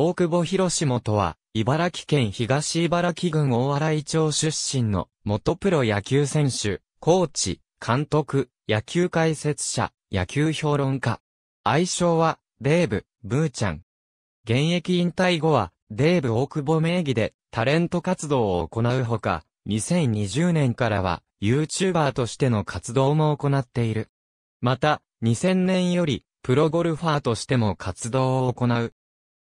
大久保博志元は、茨城県東茨城郡大洗町出身の元プロ野球選手、コーチ、監督、野球解説者、野球評論家。愛称は、デーブ、ブーちゃん。現役引退後は、デーブ大久保名義でタレント活動を行うほか、2020年からは YouTuber としての活動も行っている。また、2000年よりプロゴルファーとしても活動を行う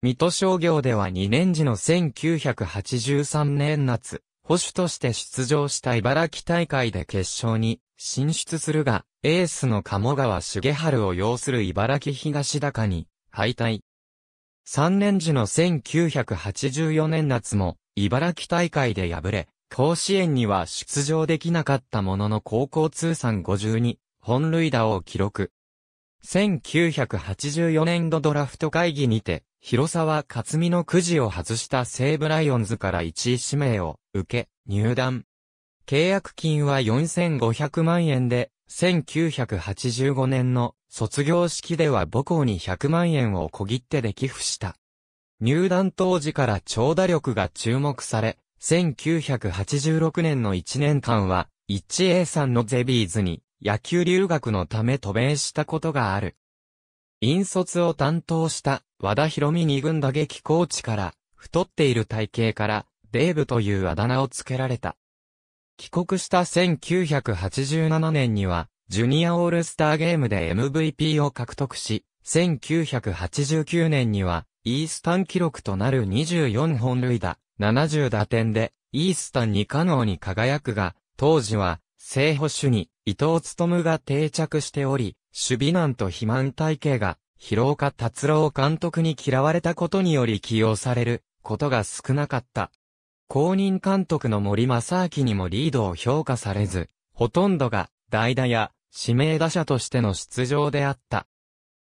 水戸商業では2年時の1983年夏、保守として出場した茨城大会で決勝に進出するが、エースの鴨川茂春を擁する茨城東高に敗退。3年時の1984年夏も茨城大会で敗れ、甲子園には出場できなかったものの高校通算52本塁打を記録。1984年度ドラフト会議にて広沢克美のくじを外した西武ライオンズから1位指名を受け、入団。契約金は4500万円で、1985年の卒業式では母校に100万円を小切手で寄付した。入団当時から長打力が注目され、1986年の1年間は、1A さんのゼビーズに野球留学のため渡米したことがある。引率を担当した和田博美二軍打撃コーチから、太っている体型から、デーブというあだ名を付けられた。帰国した1987年には、ジュニアオールスターゲームで MVP を獲得し、1989年には、イースタン記録となる24本塁打、70打点で、イースタンに可能に輝くが、当時は、聖保守に伊藤務が定着しており、守備難と肥満体系が、広岡達郎監督に嫌われたことにより起用されることが少なかった。公認監督の森正明にもリードを評価されず、ほとんどが代打や指名打者としての出場であった。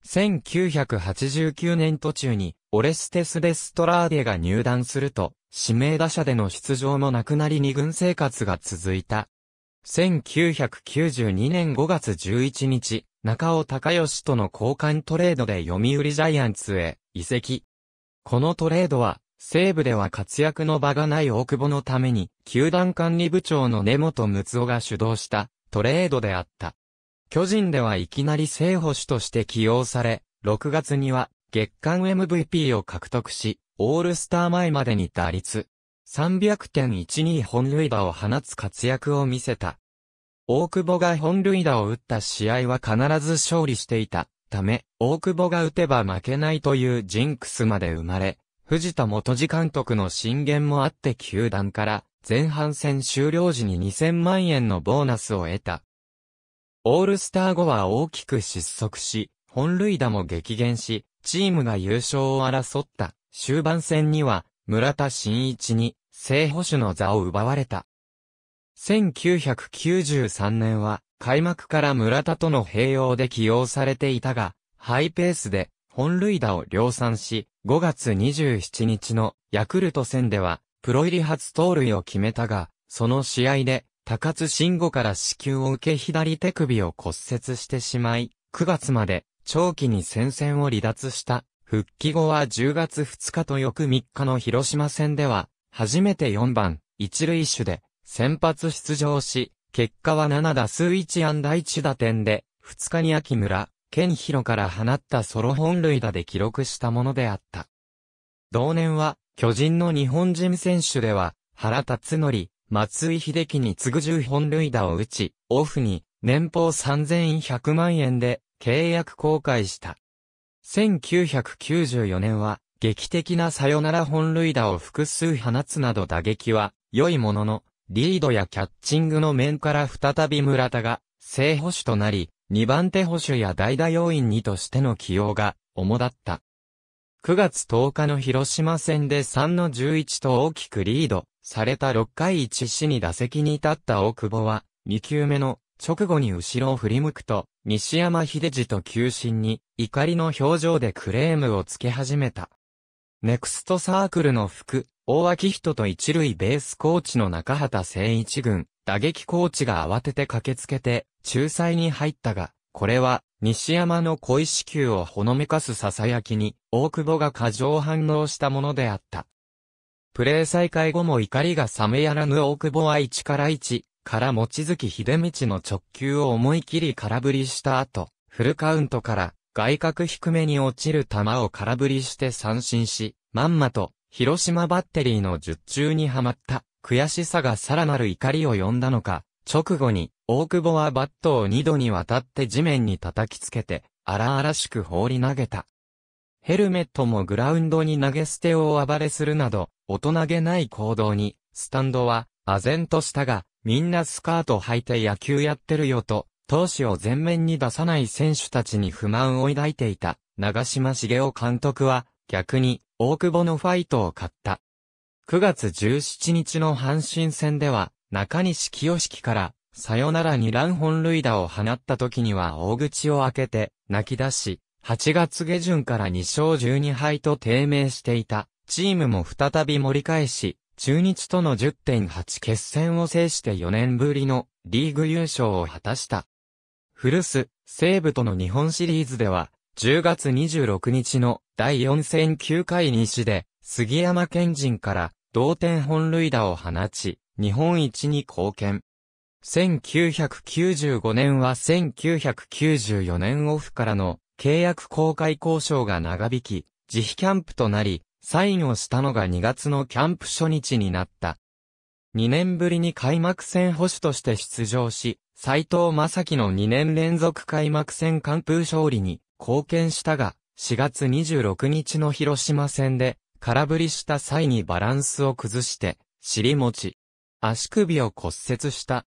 1989年途中にオレステス・デストラーデが入団すると、指名打者での出場もなくなり二軍生活が続いた。1992年5月11日、中尾隆義との交換トレードで読売ジャイアンツへ移籍。このトレードは、西部では活躍の場がない大久保のために、球団管理部長の根本睦夫が主導したトレードであった。巨人ではいきなり正捕手として起用され、6月には月間 MVP を獲得し、オールスター前までに打率300.12本塁打を放つ活躍を見せた。大久保が本塁打を打った試合は必ず勝利していたため、大久保が打てば負けないというジンクスまで生まれ、藤田元次監督の進言もあって球団から前半戦終了時に2000万円のボーナスを得た。オールスター後は大きく失速し、本塁打も激減し、チームが優勝を争った終盤戦には村田真一に正保守の座を奪われた。1993年は、開幕から村田との併用で起用されていたが、ハイペースで本塁打を量産し、5月27日のヤクルト戦では、プロ入り初盗塁を決めたが、その試合で、高津慎吾から支給を受け左手首を骨折してしまい、9月まで長期に戦線を離脱した。復帰後は10月2日と翌3日の広島戦では、初めて4番、一塁手で、先発出場し、結果は7打数1安打1打点で、2日に秋村、健弘から放ったソロ本塁打で記録したものであった。同年は、巨人の日本人選手では、原辰則、松井秀樹に次ぐ10本塁打を打ち、オフに、年俸3100万円で、契約公開した。1994年は、劇的なサヨナラ本塁打を複数放つなど打撃は良いものの、リードやキャッチングの面から再び村田が正捕手となり、2番手捕手や代打要員にとしての起用が主だった。9月10日の広島戦で3の11と大きくリードされた6回1死に打席に立った大久保は、2球目の直後に後ろを振り向くと、西山秀治と球審に怒りの表情でクレームをつけ始めた。ネクストサークルの副、大脇人と一塁ベースコーチの中畑誠一軍、打撃コーチが慌てて駆けつけて、仲裁に入ったが、これは、西山の恋死球をほのめかす囁きに、大久保が過剰反応したものであった。プレー再開後も怒りが冷めやらぬ大久保は1から1から持月秀道の直球を思い切り空振りした後、フルカウントから外角低めに落ちる球を空振りして三振し、まんまと、広島バッテリーの術中にはまった、悔しさがさらなる怒りを呼んだのか、直後に、大久保はバットを二度にわたって地面に叩きつけて、荒々しく放り投げた。ヘルメットもグラウンドに投げ捨てを暴れするなど、大人げない行動に、スタンドは、唖然としたが、みんなスカート履いて野球やってるよと、闘志を前面に出さない選手たちに不満を抱いていた長島茂雄監督は逆に大久保のファイトを買った。9月17日の阪神戦では中西清樹からさよならに乱本塁打を放った時には大口を開けて泣き出し、8月下旬から2勝12敗と低迷していたチームも再び盛り返し、中日との10.8決戦を制して4年ぶりのリーグ優勝を果たした。古巣、西武との日本シリーズでは、10月26日の第4戦9回西で、杉山健人から同点本塁打を放ち、日本一に貢献。1995年は1994年オフからの契約公開交渉が長引き、自費キャンプとなり、サインをしたのが2月のキャンプ初日になった。2年ぶりに開幕戦保守として出場し、斎藤正樹の2年連続開幕戦完封勝利に貢献したが、4月26日の広島戦で、空振りした際にバランスを崩して、尻餅、足首を骨折した。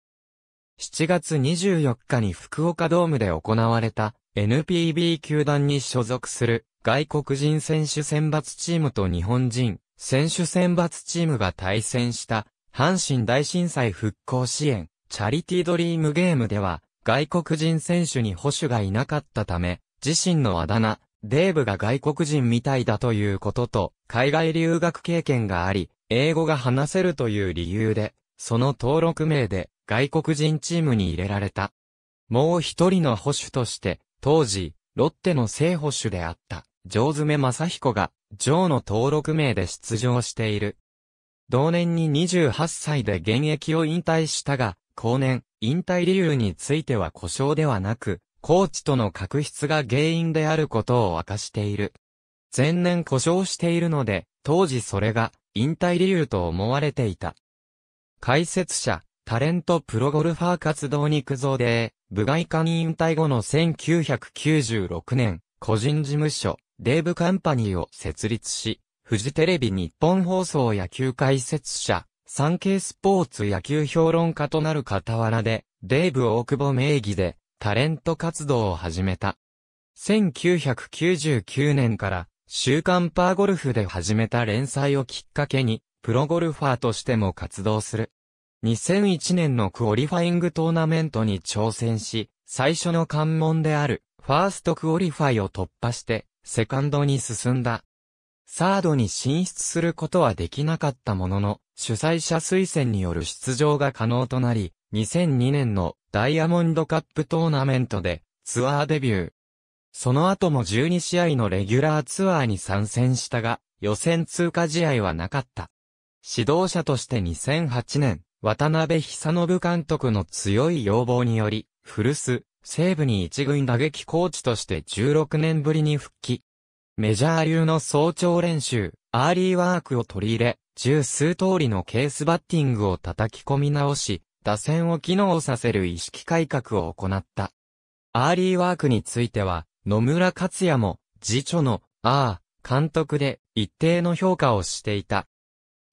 7月24日に福岡ドームで行われた NPB 球団に所属する外国人選手選抜チームと日本人選手選抜チームが対戦した阪神大震災復興支援、チャリティドリームゲームでは、外国人選手に保守がいなかったため、自身のあだ名、デーブが外国人みたいだということと、海外留学経験があり、英語が話せるという理由で、その登録名で外国人チームに入れられた。もう一人の保守として、当時、ロッテの正保守であった、上爪正彦が、ジョーの登録名で出場している。同年に28歳で現役を引退したが、後年、引退理由については故障ではなく、コーチとの確執が原因であることを明かしている。前年故障しているので、当時それが引退理由と思われていた。解説者、タレントプロゴルファー活動肉像で、部外科に引退後の1996年、個人事務所、デーブカンパニーを設立し、フジテレビ日本放送野球解説者、産経スポーツ野球評論家となる傍らで、デーブ大久保名義で、タレント活動を始めた。1999年から、週刊パーゴルフで始めた連載をきっかけに、プロゴルファーとしても活動する。2001年のクオリファイングトーナメントに挑戦し、最初の関門である、ファーストクオリファイを突破して、セカンドに進んだ。サードに進出することはできなかったものの、主催者推薦による出場が可能となり、2002年のダイヤモンドカップトーナメントでツアーデビュー。その後も12試合のレギュラーツアーに参戦したが、予選通過試合はなかった。指導者として2008年、渡辺久信監督の強い要望により、古巣、西部に一軍打撃コーチとして16年ぶりに復帰。メジャー流の早朝練習、アーリーワークを取り入れ、十数通りのケースバッティングを叩き込み直し、打線を機能させる意識改革を行った。アーリーワークについては、野村克也も、次女の、ああ、監督で、一定の評価をしていた。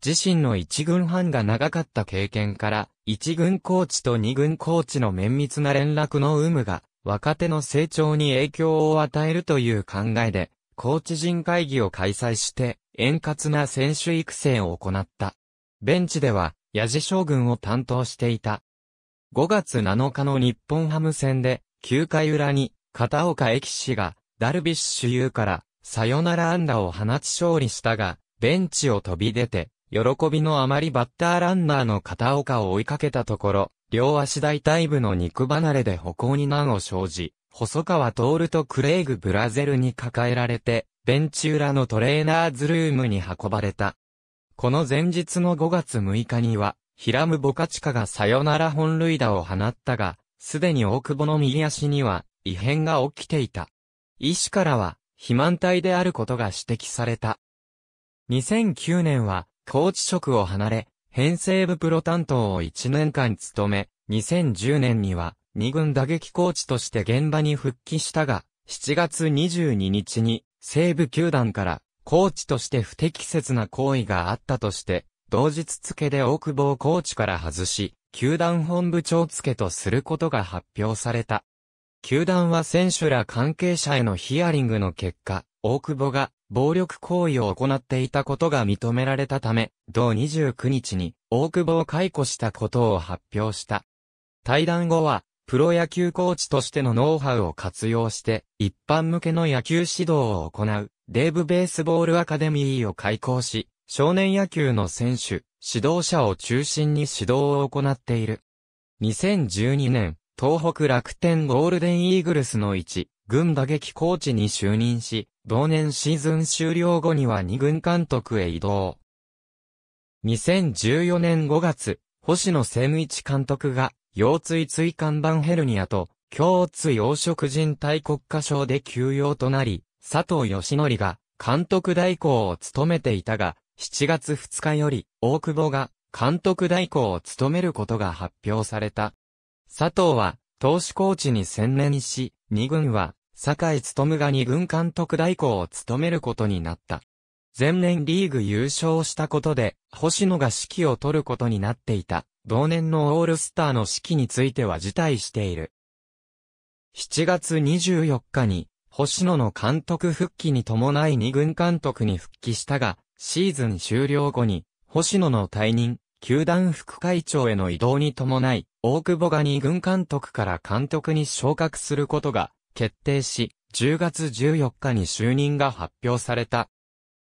自身の一軍班が長かった経験から、一軍コーチと二軍コーチの綿密な連絡の有無が、若手の成長に影響を与えるという考えで、コーチ陣会議を開催して、円滑な選手育成を行った。ベンチでは、矢治将軍を担当していた。5月7日の日本ハム戦で、9回裏に、片岡駅氏が、ダルビッシュ有から、サヨナラ安打を放ち勝利したが、ベンチを飛び出て、喜びのあまりバッターランナーの片岡を追いかけたところ、両足大体部の肉離れで歩行に難を生じ、細川徹とクレイグ・ブラゼルに抱えられて、ベンチ裏のトレーナーズルームに運ばれた。この前日の5月6日には、ヒラム・ボカチカがサヨナラ本塁打を放ったが、すでに大久保の右足には異変が起きていた。医師からは、肥満体であることが指摘された。2009年は、コーチ職を離れ、編成部プロ担当を1年間務め、2010年には、2軍打撃コーチとして現場に復帰したが、7月22日に西部球団からコーチとして不適切な行為があったとして、同日付で大久保をコーチから外し、球団本部長付とすることが発表された。球団は選手ら関係者へのヒアリングの結果、大久保が暴力行為を行っていたことが認められたため、同29日に大久保を解雇したことを発表した。対談後は、プロ野球コーチとしてのノウハウを活用して、一般向けの野球指導を行う、デーブ・ベースボール・アカデミーを開校し、少年野球の選手、指導者を中心に指導を行っている。2012年、東北楽天ゴールデンイーグルスの1、軍打撃コーチに就任し、同年シーズン終了後には2軍監督へ移動。2014年5月、星野千一監督が腰椎椎間板ヘルニアと、胸椎黄色人体国家賞で休養となり、佐藤義則が監督代行を務めていたが、7月2日より、大久保が監督代行を務めることが発表された。佐藤は、投手コーチに専念し、2軍は、坂井務が2軍監督代行を務めることになった。前年リーグ優勝したことで、星野が指揮を取ることになっていた、同年のオールスターの指揮については辞退している。7月24日に、星野の監督復帰に伴い2軍監督に復帰したが、シーズン終了後に、星野の退任、球団副会長への移動に伴い、大久保が2軍監督から監督に昇格することが決定し、10月14日に就任が発表された。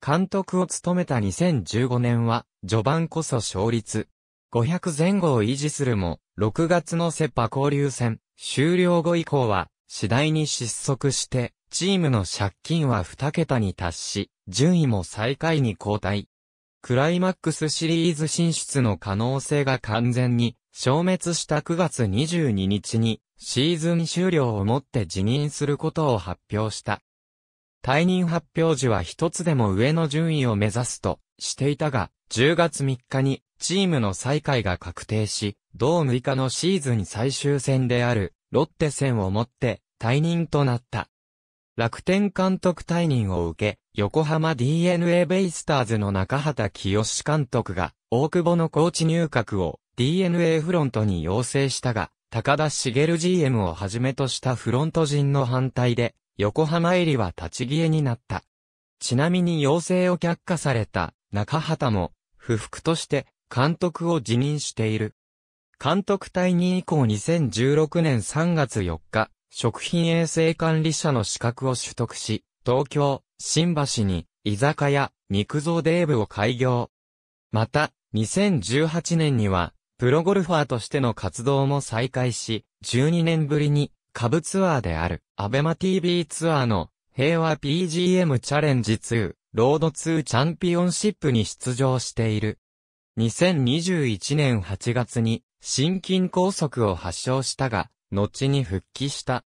監督を務めた2015年は、序盤こそ勝率。500前後を維持するも、6月のセパ交流戦、終了後以降は、次第に失速して、チームの借金は2桁に達し、順位も最下位に後退。クライマックスシリーズ進出の可能性が完全に消滅した9月22日にシーズン終了をもって辞任することを発表した。退任発表時は一つでも上の順位を目指すとしていたが、10月3日にチームの再開が確定し、同6日のシーズン最終戦であるロッテ戦をもって退任となった。楽天監督退任を受け、横浜 DNA ベイスターズの中畑清監督が、大久保のコーチ入閣を DNA フロントに要請したが、高田茂 GM をはじめとしたフロント陣の反対で、横浜入りは立ち消えになった。ちなみに要請を却下された中畑も、不服として監督を辞任している。監督退任以降2016年3月4日、食品衛生管理者の資格を取得し、東京、新橋に、居酒屋、肉蔵デーブを開業。また、2018年には、プロゴルファーとしての活動も再開し、12年ぶりに、下部ツアーである、アベマ TV ツアーの、平和 PGM チャレンジ2、ロード2チャンピオンシップに出場している。2021年8月に、心筋梗塞を発症したが、後に復帰した。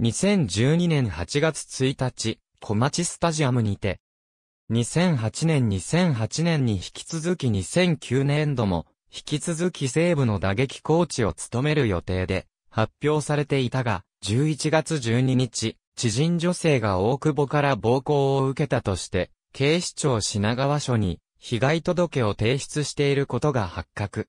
2012年8月1日、小町スタジアムにて、2008年2008年に引き続き2009年度も、引き続き西部の打撃コーチを務める予定で、発表されていたが、11月12日、知人女性が大久保から暴行を受けたとして、警視庁品川署に被害届を提出していることが発覚。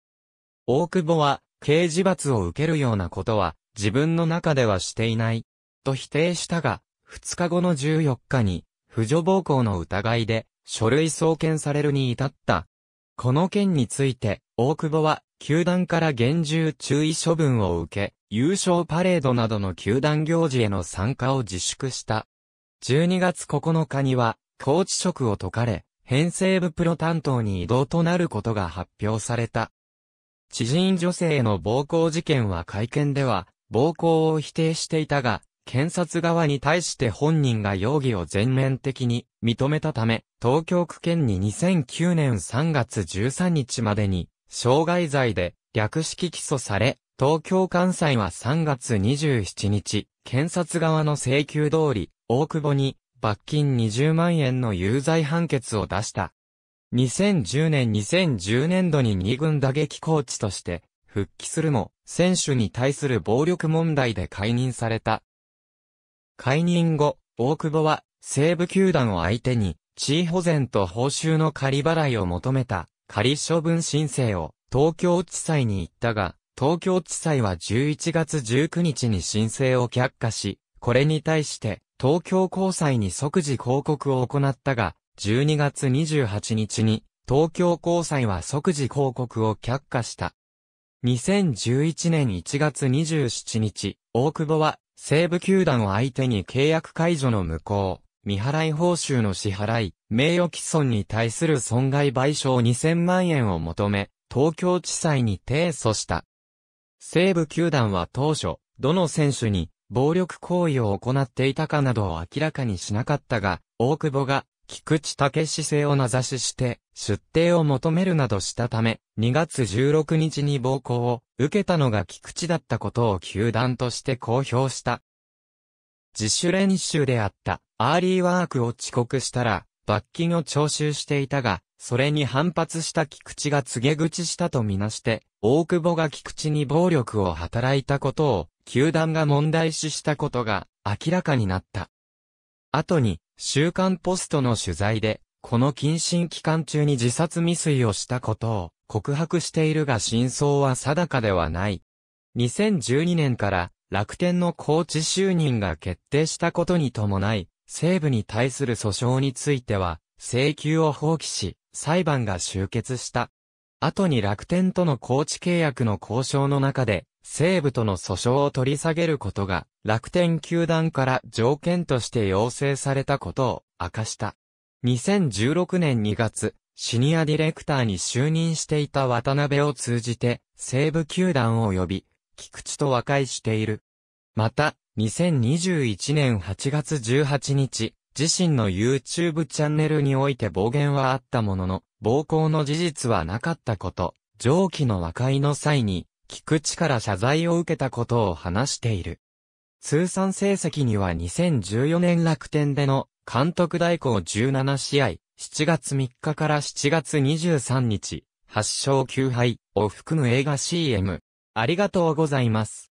大久保は、刑事罰を受けるようなことは、自分の中ではしていない、と否定したが、2日後の14日に、婦助暴行の疑いで、書類送検されるに至った。この件について、大久保は、球団から厳重注意処分を受け、優勝パレードなどの球団行事への参加を自粛した。12月9日には、コーチ職を解かれ、編成部プロ担当に異動となることが発表された。知人女性への暴行事件は会見では、暴行を否定していたが、検察側に対して本人が容疑を全面的に認めたため、東京区県に2009年3月13日までに、傷害罪で略式起訴され、東京関西は3月27日、検察側の請求通り、大久保に罰金20万円の有罪判決を出した。2010年2010年度に二軍打撃コーチとして復帰するも、選手に対する暴力問題で解任された。解任後、大久保は西部球団を相手に地位保全と報酬の仮払いを求めた仮処分申請を東京地裁に行ったが、東京地裁は11月19日に申請を却下し、これに対して東京高裁に即時抗告を行ったが、12月28日に東京高裁は即時抗告を却下した。2011年1月27日、大久保は西部球団を相手に契約解除の無効、未払い報酬の支払い、名誉毀損に対する損害賠償2000万円を求め、東京地裁に提訴した。西武球団は当初、どの選手に暴力行為を行っていたかなどを明らかにしなかったが、大久保が菊池武志制を名指しして出廷を求めるなどしたため、2月16日に暴行を受けたのが菊池だったことを球団として公表した。自主練習であったアーリーワークを遅刻したら罰金を徴収していたが、それに反発した菊池が告げ口したとみなして、大久保が菊池に暴力を働いたことを、球団が問題視したことが明らかになった。後に、週刊ポストの取材で、この謹慎期間中に自殺未遂をしたことを告白しているが真相は定かではない。2012年から楽天のコーチ就任が決定したことに伴い、西部に対する訴訟については、請求を放棄し、裁判が終結した。後に楽天との高知契約の交渉の中で、西武との訴訟を取り下げることが、楽天球団から条件として要請されたことを明かした。2016年2月、シニアディレクターに就任していた渡辺を通じて、西武球団を呼び、菊池と和解している。また、2021年8月18日、自身の YouTube チャンネルにおいて暴言はあったものの、暴行の事実はなかったこと、上記の和解の際に、菊池から謝罪を受けたことを話している。通算成績には2014年楽天での監督代行17試合、7月3日から7月23日、8勝9敗を含む映画 CM。ありがとうございます。